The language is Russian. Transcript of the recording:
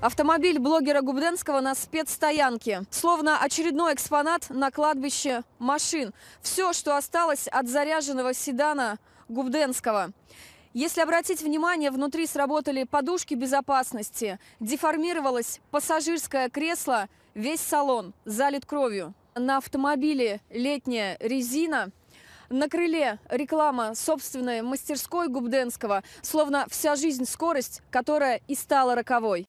Автомобиль блогера Губденского на спецстоянке. Словно очередной экспонат на кладбище машин. Все, что осталось от заряженного седана Губденского. Если обратить внимание, внутри сработали подушки безопасности, деформировалось пассажирское кресло, весь салон залит кровью. На автомобиле летняя резина, на крыле реклама собственной мастерской Губденского, словно вся жизнь скорость, которая и стала роковой.